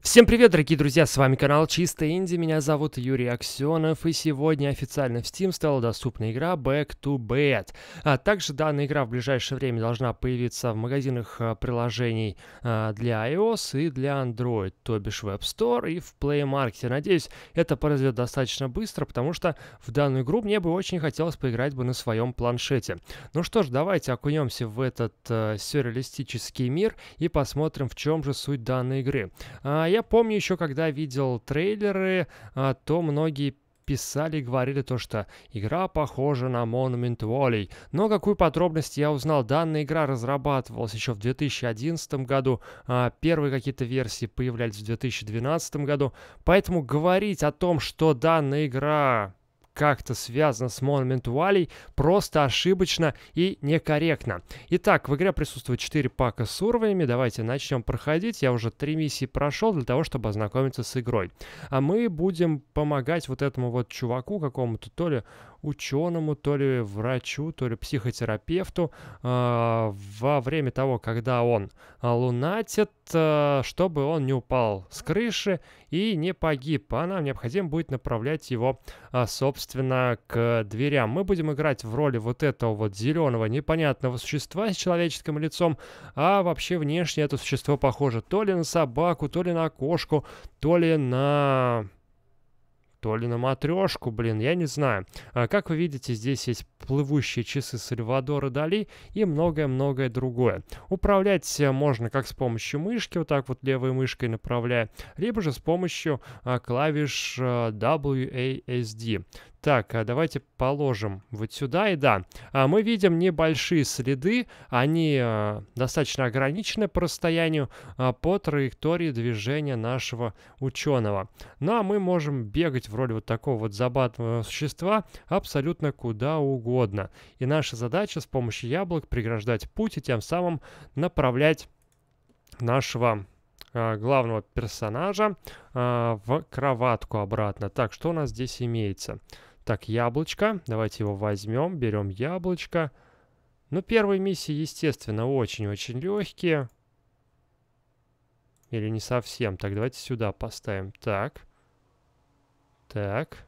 Всем привет, дорогие друзья, с вами канал Чистая Инди, меня зовут Юрий Аксенов, и сегодня официально в Steam стала доступна игра Back to Bed. А также данная игра в ближайшее время должна появиться в магазинах а, приложений а, для iOS и для Android, то бишь в App Store и в Play Market. Надеюсь, это произойдет достаточно быстро, потому что в данную игру мне бы очень хотелось поиграть бы на своем планшете. Ну что ж, давайте окунемся в этот э, сюрреалистический мир и посмотрим, в чем же суть данной игры. А, я помню еще, когда видел трейлеры, а, то многие писали и говорили то, что игра похожа на Monument Valley. Но какую подробность я узнал, данная игра разрабатывалась еще в 2011 году, а, первые какие-то версии появлялись в 2012 году, поэтому говорить о том, что данная игра как-то связано с Monument Valley, просто ошибочно и некорректно. Итак, в игре присутствует 4 пака с уровнями. Давайте начнем проходить. Я уже 3 миссии прошел для того, чтобы ознакомиться с игрой. А мы будем помогать вот этому вот чуваку какому-то, то ли ученому, то ли врачу, то ли психотерапевту э, во время того, когда он э, лунатит, э, чтобы он не упал с крыши и не погиб. А нам необходимо будет направлять его, собственно, к дверям. Мы будем играть в роли вот этого вот зеленого непонятного существа с человеческим лицом, а вообще внешне это существо похоже то ли на собаку, то ли на кошку, то ли на то ли на матрешку, блин, я не знаю. А, как вы видите, здесь есть плывущие часы Сальвадора Дали и многое-многое другое. Управлять э, можно как с помощью мышки, вот так вот левой мышкой направляя, либо же с помощью а, клавиш э, WASD. Так, а давайте положим вот сюда, и да, мы видим небольшие следы, они э, достаточно ограничены по расстоянию, по траектории движения нашего ученого. Ну а мы можем бегать в роли вот такого вот забатного существа абсолютно куда угодно. И наша задача с помощью яблок преграждать путь и тем самым направлять нашего а, главного персонажа э, в кроватку обратно. Так, что у нас здесь имеется? Так, яблочко. Давайте его возьмем. Берем яблочко. Ну, первые миссии, естественно, очень-очень легкие. Или не совсем. Так, давайте сюда поставим. Так. Так.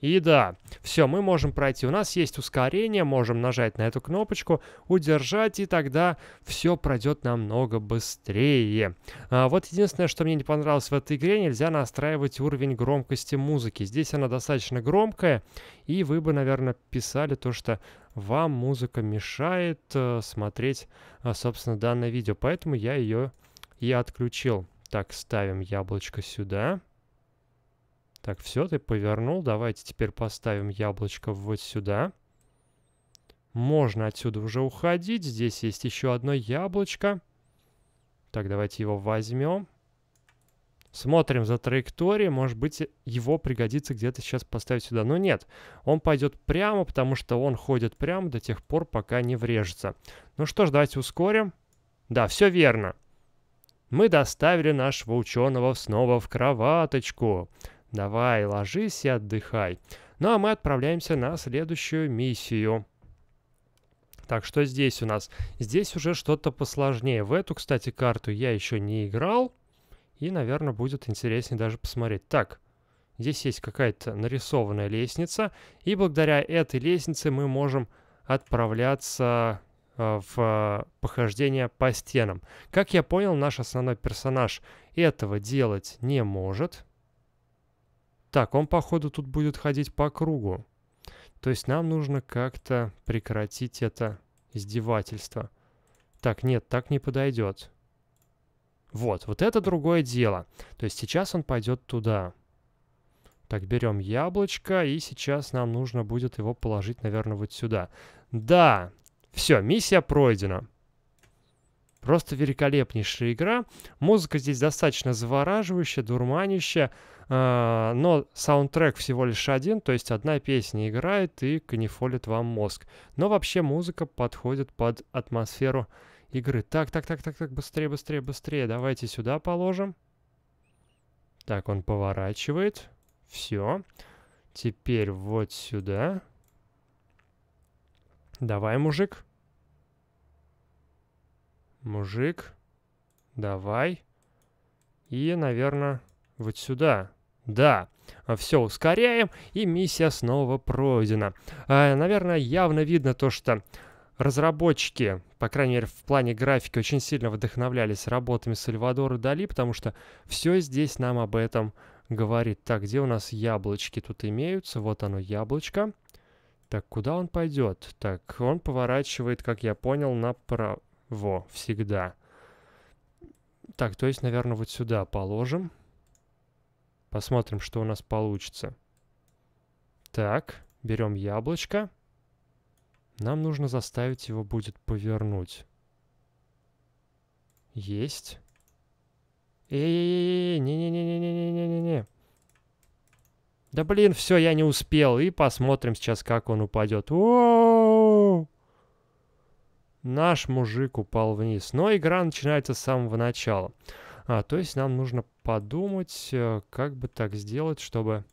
И да, все, мы можем пройти. У нас есть ускорение, можем нажать на эту кнопочку, удержать, и тогда все пройдет намного быстрее. А, вот единственное, что мне не понравилось в этой игре, нельзя настраивать уровень громкости музыки. Здесь она достаточно громкая, и вы бы, наверное, писали то, что вам музыка мешает э, смотреть, а, собственно, данное видео. Поэтому я ее и отключил. Так, ставим яблочко сюда. Сюда. Так, все, ты повернул. Давайте теперь поставим яблочко вот сюда. Можно отсюда уже уходить. Здесь есть еще одно яблочко. Так, давайте его возьмем. Смотрим за траекторией. Может быть, его пригодится где-то сейчас поставить сюда. Но нет, он пойдет прямо, потому что он ходит прямо до тех пор, пока не врежется. Ну что ж, давайте ускорим. Да, все верно. Мы доставили нашего ученого снова в кроваточку. Давай, ложись и отдыхай. Ну а мы отправляемся на следующую миссию. Так, что здесь у нас? Здесь уже что-то посложнее. В эту, кстати, карту я еще не играл. И, наверное, будет интереснее даже посмотреть. Так, здесь есть какая-то нарисованная лестница. И благодаря этой лестнице мы можем отправляться э, в э, похождение по стенам. Как я понял, наш основной персонаж этого делать не может. Так, он, походу, тут будет ходить по кругу. То есть нам нужно как-то прекратить это издевательство. Так, нет, так не подойдет. Вот, вот это другое дело. То есть сейчас он пойдет туда. Так, берем яблочко, и сейчас нам нужно будет его положить, наверное, вот сюда. Да, все, миссия пройдена. Просто великолепнейшая игра. Музыка здесь достаточно завораживающая, дурманящая. А, но саундтрек всего лишь один, то есть одна песня играет и канифолит вам мозг. Но вообще музыка подходит под атмосферу игры. Так, так, так, так, так, быстрее, быстрее, быстрее. Давайте сюда положим. Так, он поворачивает. Все. Теперь вот сюда. Давай, мужик. Мужик. Давай. И, наверное... Вот сюда. Да. Все, ускоряем, и миссия снова пройдена. А, наверное, явно видно то, что разработчики, по крайней мере, в плане графики, очень сильно вдохновлялись работами Сальвадора Дали, потому что все здесь нам об этом говорит. Так, где у нас яблочки тут имеются? Вот оно, яблочко. Так, куда он пойдет? Так, он поворачивает, как я понял, направо всегда. Так, то есть, наверное, вот сюда положим. Посмотрим, что у нас получится. Так, берем яблочко. Нам нужно заставить его будет повернуть. Есть. Эй, не-не-не-не-не-не-не-не. Да блин, все, я не успел. И посмотрим сейчас, как он упадет. О Наш мужик упал вниз. Но игра начинается с самого начала. А, то есть нам нужно подумать, э, как бы так сделать, чтобы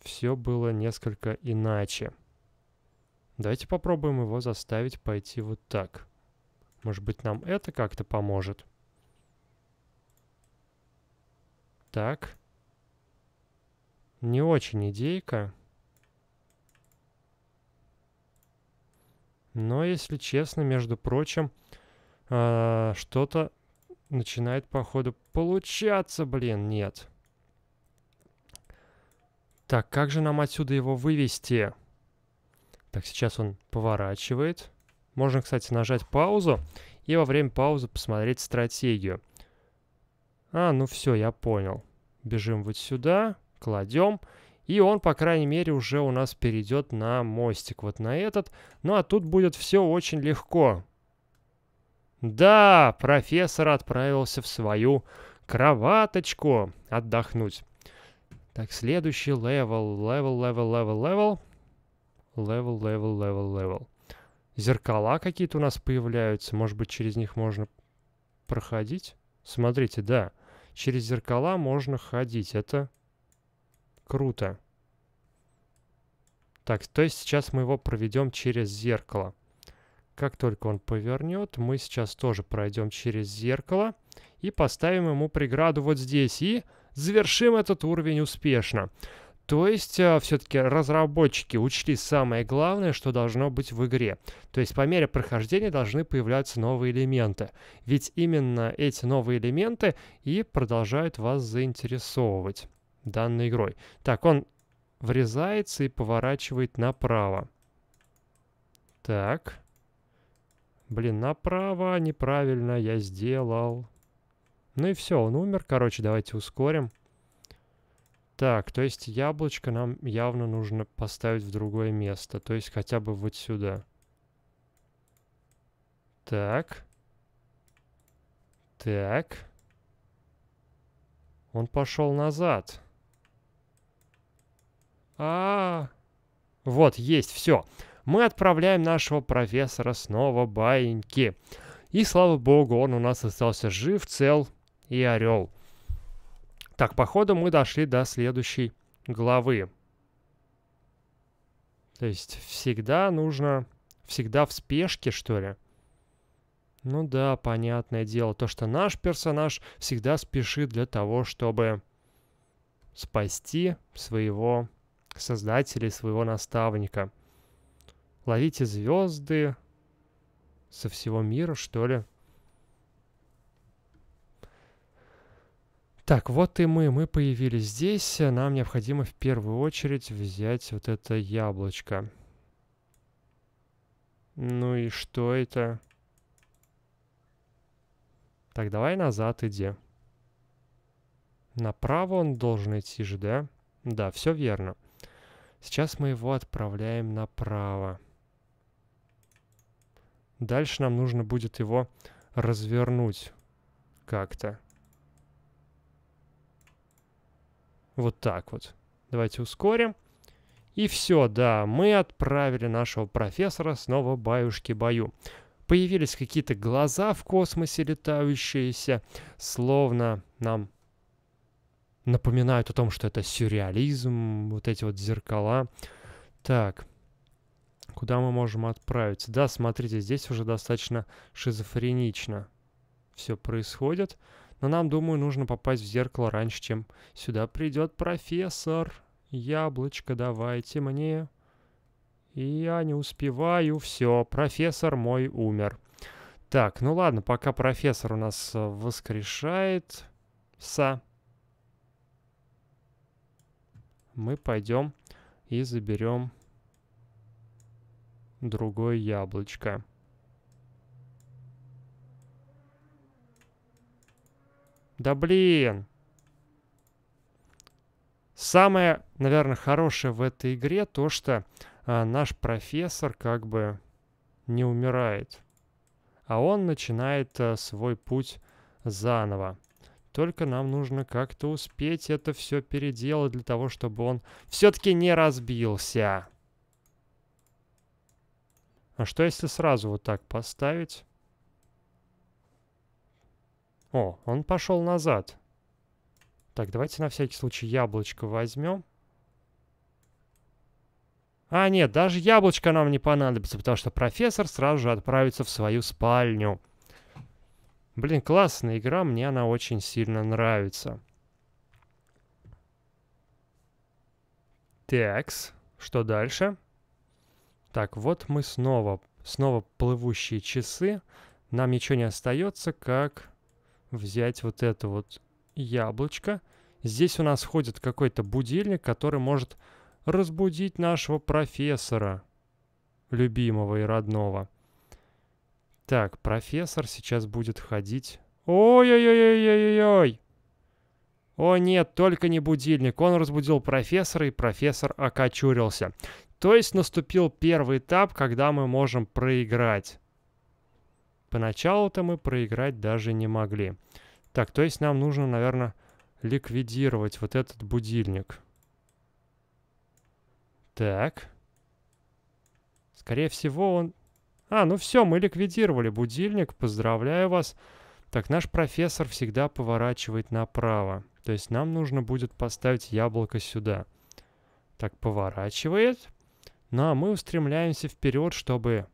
все было несколько иначе. Давайте попробуем его заставить пойти вот так. Может быть, нам это как-то поможет. Так. Не очень идейка. Но, если честно, между прочим, э что-то Начинает, походу, получаться, блин, нет. Так, как же нам отсюда его вывести? Так, сейчас он поворачивает. Можно, кстати, нажать паузу и во время паузы посмотреть стратегию. А, ну все, я понял. Бежим вот сюда, кладем. И он, по крайней мере, уже у нас перейдет на мостик, вот на этот. Ну а тут будет все очень легко. Да, профессор отправился в свою кроваточку отдохнуть. Так, следующий левел, левел, левел, левел, левел. Левел, левел, левел, левел. Зеркала какие-то у нас появляются. Может быть, через них можно проходить? Смотрите, да. Через зеркала можно ходить. Это круто. Так, то есть сейчас мы его проведем через зеркало. Как только он повернет, мы сейчас тоже пройдем через зеркало и поставим ему преграду вот здесь и завершим этот уровень успешно. То есть, а, все-таки разработчики учли самое главное, что должно быть в игре. То есть, по мере прохождения должны появляться новые элементы. Ведь именно эти новые элементы и продолжают вас заинтересовывать данной игрой. Так, он врезается и поворачивает направо. Так. Блин, направо неправильно я сделал. Ну и все, он умер. Короче, давайте ускорим. Так, то есть яблочко нам явно нужно поставить в другое место. То есть хотя бы вот сюда. Так. Так. Он пошел назад. А, -а, а Вот, есть, Все мы отправляем нашего профессора снова баиньки. И слава богу, он у нас остался жив, цел и орел. Так, походу мы дошли до следующей главы. То есть всегда нужно... Всегда в спешке, что ли? Ну да, понятное дело. То, что наш персонаж всегда спешит для того, чтобы спасти своего создателя своего наставника. Ловите звезды со всего мира, что ли. Так, вот и мы, мы появились здесь. Нам необходимо в первую очередь взять вот это яблочко. Ну и что это? Так, давай назад иди. Направо он должен идти же, да? Да, все верно. Сейчас мы его отправляем направо. Дальше нам нужно будет его развернуть как-то. Вот так вот. Давайте ускорим. И все, да, мы отправили нашего профессора снова баюшки-баю. Появились какие-то глаза в космосе летающиеся, словно нам напоминают о том, что это сюрреализм, вот эти вот зеркала. Так, куда мы можем отправиться. Да, смотрите, здесь уже достаточно шизофренично все происходит. Но нам, думаю, нужно попасть в зеркало раньше, чем сюда придет профессор. Яблочко давайте мне. И я не успеваю. Все, профессор мой умер. Так, ну ладно, пока профессор у нас э, воскрешает са, мы пойдем и заберем другое яблочко. Да блин! Самое, наверное, хорошее в этой игре то, что а, наш профессор как бы не умирает. А он начинает а, свой путь заново. Только нам нужно как-то успеть это все переделать для того, чтобы он все-таки не разбился. А что если сразу вот так поставить? О, он пошел назад. Так, давайте на всякий случай яблочко возьмем. А, нет, даже яблочко нам не понадобится, потому что профессор сразу же отправится в свою спальню. Блин, классная игра, мне она очень сильно нравится. Текс, что дальше? Дальше. Так, вот мы снова, снова плывущие часы. Нам ничего не остается, как взять вот это вот яблочко. Здесь у нас ходит какой-то будильник, который может разбудить нашего профессора, любимого и родного. Так, профессор сейчас будет ходить. Ой-ой-ой-ой-ой-ой! О нет, только не будильник. Он разбудил профессора, и профессор окочурился. То есть наступил первый этап, когда мы можем проиграть. Поначалу-то мы проиграть даже не могли. Так, то есть нам нужно, наверное, ликвидировать вот этот будильник. Так. Скорее всего, он... А, ну все, мы ликвидировали будильник, поздравляю вас. Так, наш профессор всегда поворачивает направо. То есть нам нужно будет поставить яблоко сюда. Так, поворачивает, но мы устремляемся вперед, чтобы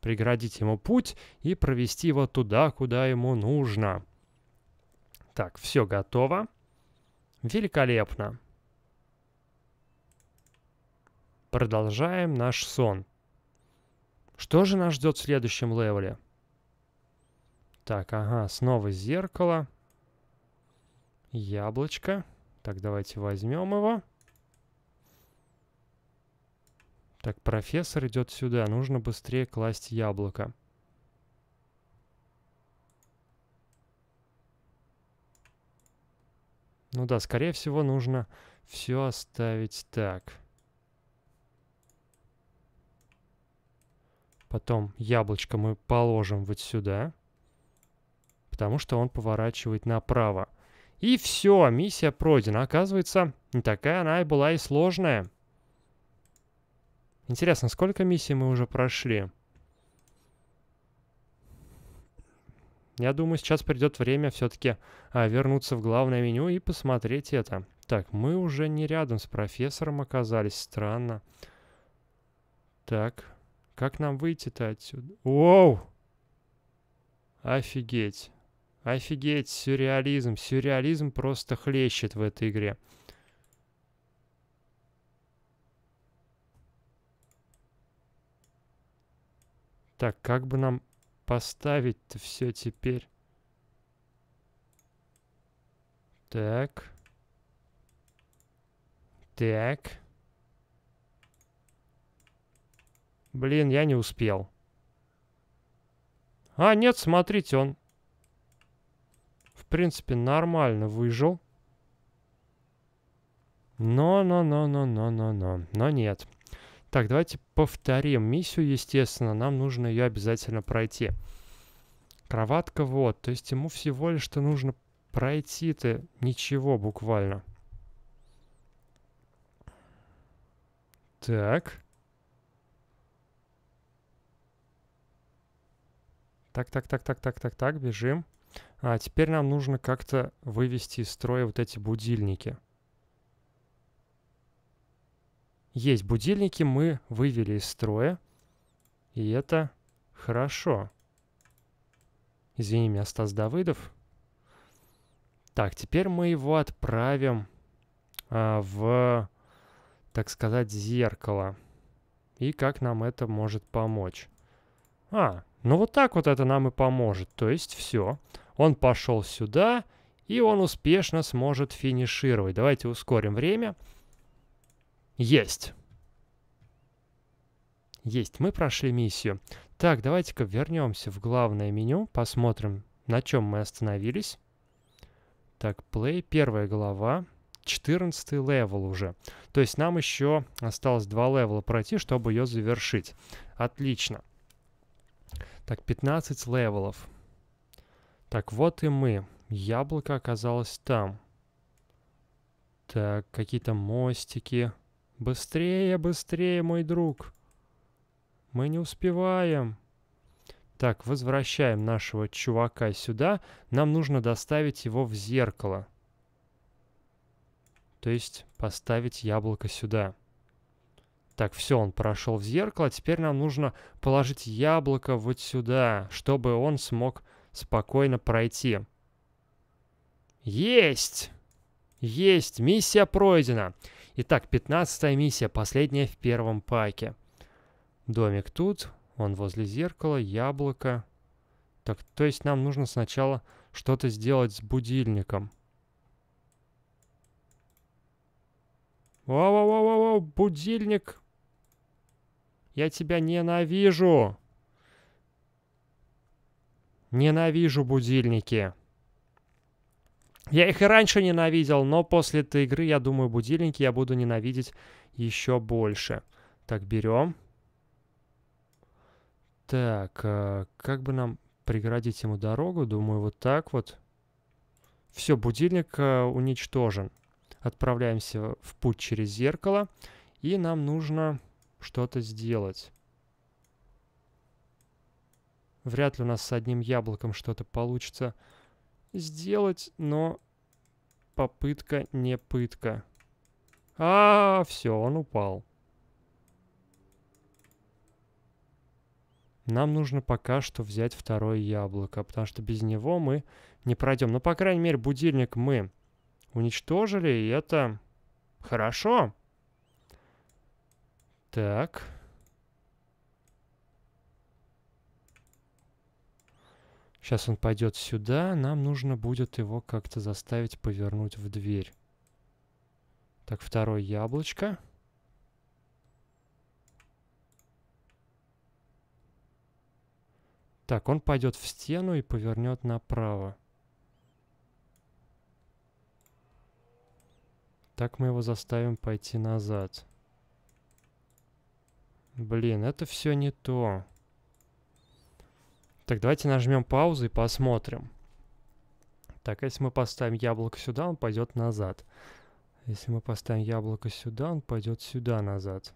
преградить ему путь и провести его туда, куда ему нужно. Так, все готово. Великолепно. Продолжаем наш сон. Что же нас ждет в следующем левеле? Так, ага, снова зеркало. Яблочко. Так, давайте возьмем его. Так, профессор идет сюда. Нужно быстрее класть яблоко. Ну да, скорее всего, нужно все оставить так. Потом яблочко мы положим вот сюда. Потому что он поворачивает направо. И все, миссия пройдена. Оказывается, не такая она и была и сложная. Интересно, сколько миссий мы уже прошли? Я думаю, сейчас придет время все-таки а, вернуться в главное меню и посмотреть это. Так, мы уже не рядом с профессором оказались. Странно. Так, как нам выйти-то отсюда? Воу! Офигеть. Офигеть, сюрреализм. Сюрреализм просто хлещет в этой игре. Так, как бы нам поставить-то все теперь? Так. Так. Блин, я не успел. А, нет, смотрите, он... В принципе, нормально выжил. Но-но-но-но-но-но-но. Но нет. Так, давайте повторим миссию, естественно. Нам нужно ее обязательно пройти. Кроватка вот. То есть ему всего лишь-то нужно пройти-то ничего буквально. Так. Так, так, так, так, так, так, так, бежим. А теперь нам нужно как-то вывести из строя вот эти будильники есть будильники, мы вывели из строя. И это хорошо. Извини меня, Стас Давыдов. Так, теперь мы его отправим а, в, так сказать, зеркало. И как нам это может помочь? А, ну вот так вот это нам и поможет. То есть все. Он пошел сюда, и он успешно сможет финишировать. Давайте ускорим время. Время. Есть. Есть, мы прошли миссию. Так, давайте-ка вернемся в главное меню, посмотрим, на чем мы остановились. Так, play, первая глава, 14 левел уже. То есть нам еще осталось два левела пройти, чтобы ее завершить. Отлично. Так, 15 левелов. Так, вот и мы. Яблоко оказалось там. Так, какие-то мостики. «Быстрее, быстрее, мой друг! Мы не успеваем!» Так, возвращаем нашего чувака сюда. Нам нужно доставить его в зеркало. То есть поставить яблоко сюда. Так, все, он прошел в зеркало. Теперь нам нужно положить яблоко вот сюда, чтобы он смог спокойно пройти. Есть! Есть! Миссия пройдена! Итак, 15 миссия, последняя в первом паке. Домик тут, он возле зеркала, яблоко. Так, то есть нам нужно сначала что-то сделать с будильником. Вау, вау, вау, вау, будильник! Я тебя ненавижу! Ненавижу будильники! Я их и раньше ненавидел, но после этой игры, я думаю, будильники я буду ненавидеть еще больше. Так, берем. Так, э, как бы нам преградить ему дорогу? Думаю, вот так вот. Все, будильник э, уничтожен. Отправляемся в путь через зеркало. И нам нужно что-то сделать. Вряд ли у нас с одним яблоком что-то получится сделать, но попытка не пытка. А, -а, -а все, он упал. Нам нужно пока что взять второе яблоко, потому что без него мы не пройдем. Но, ну, по крайней мере, будильник мы уничтожили, и это хорошо. Так. Сейчас он пойдет сюда, нам нужно будет его как-то заставить повернуть в дверь. Так, второе яблочко. Так, он пойдет в стену и повернет направо. Так мы его заставим пойти назад. Блин, это все не то. Так, давайте нажмем паузу и посмотрим. Так, если мы поставим яблоко сюда, он пойдет назад. Если мы поставим яблоко сюда, он пойдет сюда назад.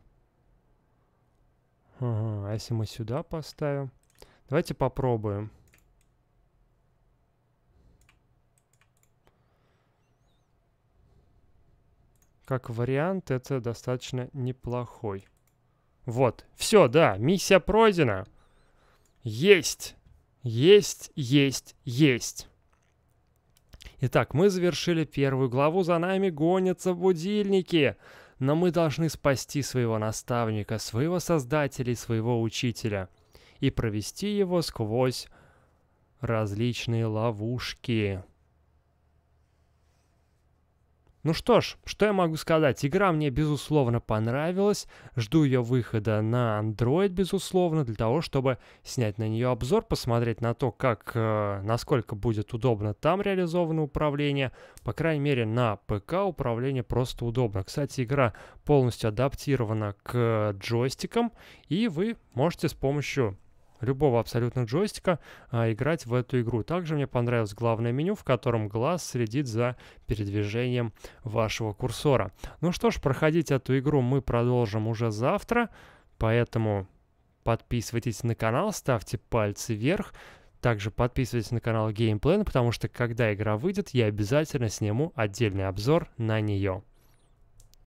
Ага, а если мы сюда поставим? Давайте попробуем. Как вариант, это достаточно неплохой. Вот, все, да, миссия пройдена. Есть! Есть, есть, есть. Итак, мы завершили первую главу, за нами гонятся будильники. Но мы должны спасти своего наставника, своего создателя и своего учителя. И провести его сквозь различные ловушки. Ну что ж, что я могу сказать? Игра мне, безусловно, понравилась. Жду ее выхода на Android, безусловно, для того, чтобы снять на нее обзор, посмотреть на то, как, э, насколько будет удобно там реализовано управление. По крайней мере, на ПК управление просто удобно. Кстати, игра полностью адаптирована к э, джойстикам, и вы можете с помощью любого абсолютно джойстика а, играть в эту игру. Также мне понравилось главное меню, в котором глаз следит за передвижением вашего курсора. Ну что ж, проходить эту игру мы продолжим уже завтра, поэтому подписывайтесь на канал, ставьте пальцы вверх. Также подписывайтесь на канал GamePlan, потому что когда игра выйдет, я обязательно сниму отдельный обзор на нее.